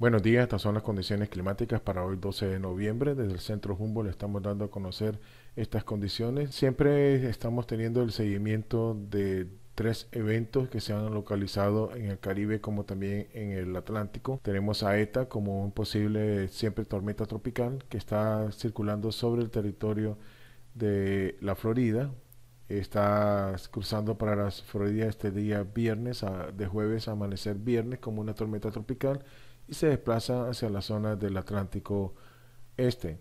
Buenos días, estas son las condiciones climáticas para hoy 12 de noviembre. Desde el centro Jumbo le estamos dando a conocer estas condiciones. Siempre estamos teniendo el seguimiento de tres eventos que se han localizado en el Caribe como también en el Atlántico. Tenemos a ETA como un posible siempre tormenta tropical que está circulando sobre el territorio de la Florida. Está cruzando para la Florida este día viernes, de jueves a amanecer viernes como una tormenta tropical se desplaza hacia la zona del Atlántico Este.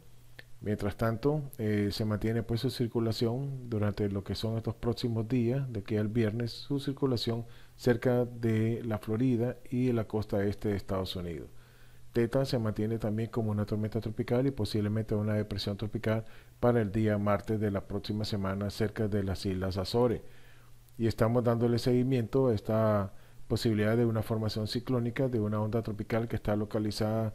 Mientras tanto, eh, se mantiene pues su circulación durante lo que son estos próximos días, de que al viernes, su circulación cerca de la Florida y la costa este de Estados Unidos. Teta se mantiene también como una tormenta tropical y posiblemente una depresión tropical para el día martes de la próxima semana cerca de las Islas Azores. Y estamos dándole seguimiento a esta posibilidad de una formación ciclónica de una onda tropical que está localizada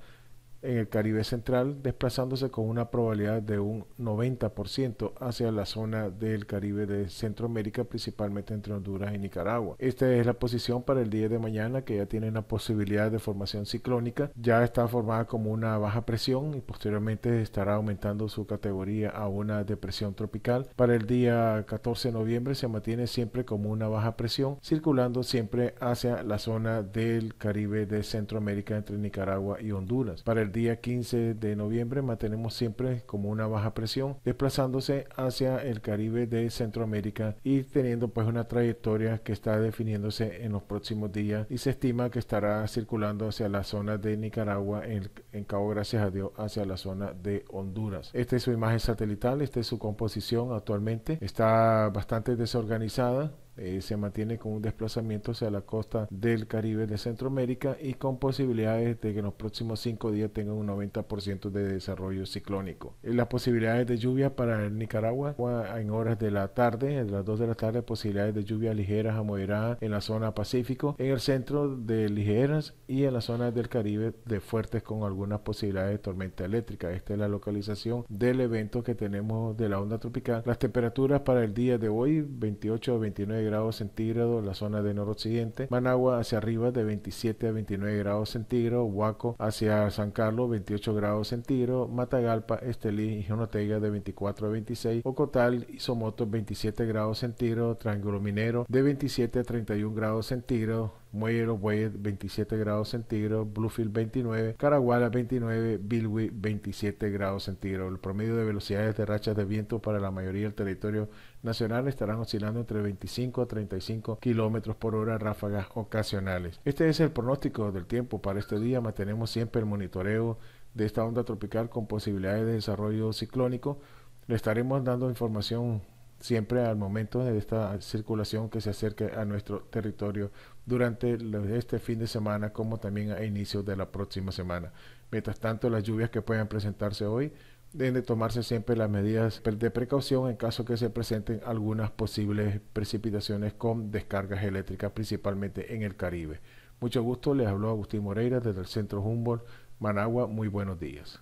en el Caribe Central, desplazándose con una probabilidad de un 90% hacia la zona del Caribe de Centroamérica, principalmente entre Honduras y Nicaragua. Esta es la posición para el día de mañana, que ya tiene una posibilidad de formación ciclónica, ya está formada como una baja presión y posteriormente estará aumentando su categoría a una depresión tropical. Para el día 14 de noviembre se mantiene siempre como una baja presión, circulando siempre hacia la zona del Caribe de Centroamérica entre Nicaragua y Honduras. Para el día 15 de noviembre mantenemos siempre como una baja presión desplazándose hacia el Caribe de Centroamérica y teniendo pues una trayectoria que está definiéndose en los próximos días y se estima que estará circulando hacia la zona de Nicaragua en, en Cabo Gracias a Dios hacia la zona de Honduras. Esta es su imagen satelital, esta es su composición actualmente. Está bastante desorganizada, eh, se mantiene con un desplazamiento hacia la costa del Caribe de Centroamérica y con posibilidades de que en los próximos 5 días tengan un 90% de desarrollo ciclónico. Eh, las posibilidades de lluvia para Nicaragua en horas de la tarde, en las 2 de la tarde, posibilidades de lluvia ligeras a moderadas en la zona Pacífico, en el centro de ligeras y en las zonas del Caribe de fuertes con algunas posibilidades de tormenta eléctrica. Esta es la localización del evento que tenemos de la onda tropical. Las temperaturas para el día de hoy, 28 a 29 grados centígrados la zona de noroccidente, Managua hacia arriba de 27 a 29 grados centígrados, Huaco hacia San Carlos 28 grados centígrados, Matagalpa, Estelí y Jonotega de 24 a 26, Ocotal y Somoto 27 grados centígrados, Triángulo Minero de 27 a 31 grados centígrados, Mueller 27 grados centígrados, Bluefield 29, Caraguala 29, Bilwi 27 grados centígrados. El promedio de velocidades de rachas de viento para la mayoría del territorio nacional estarán oscilando entre 25 a 35 kilómetros por hora ráfagas ocasionales. Este es el pronóstico del tiempo para este día. Mantenemos siempre el monitoreo de esta onda tropical con posibilidades de desarrollo ciclónico. Le estaremos dando información siempre al momento de esta circulación que se acerque a nuestro territorio durante este fin de semana como también a inicios de la próxima semana. Mientras tanto, las lluvias que puedan presentarse hoy deben de tomarse siempre las medidas de precaución en caso que se presenten algunas posibles precipitaciones con descargas eléctricas, principalmente en el Caribe. Mucho gusto, les habló Agustín Moreira desde el Centro Humboldt, Managua. Muy buenos días.